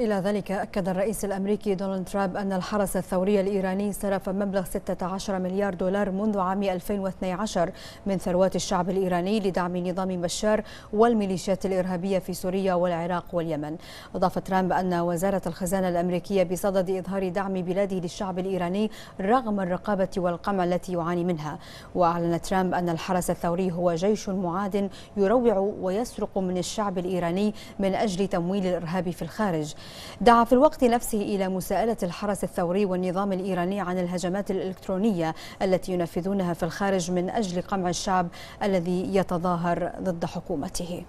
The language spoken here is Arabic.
إلى ذلك أكد الرئيس الأمريكي دونالد ترامب أن الحرس الثوري الإيراني سرف مبلغ 16 مليار دولار منذ عام 2012 من ثروات الشعب الإيراني لدعم نظام بشار والميليشيات الإرهابية في سوريا والعراق واليمن أضاف ترامب أن وزارة الخزانة الأمريكية بصدد إظهار دعم بلاده للشعب الإيراني رغم الرقابة والقمع التي يعاني منها وأعلن ترامب أن الحرس الثوري هو جيش معاد يروع ويسرق من الشعب الإيراني من أجل تمويل الإرهاب في الخارج دعا في الوقت نفسه إلى مساءلة الحرس الثوري والنظام الإيراني عن الهجمات الإلكترونية التي ينفذونها في الخارج من أجل قمع الشعب الذي يتظاهر ضد حكومته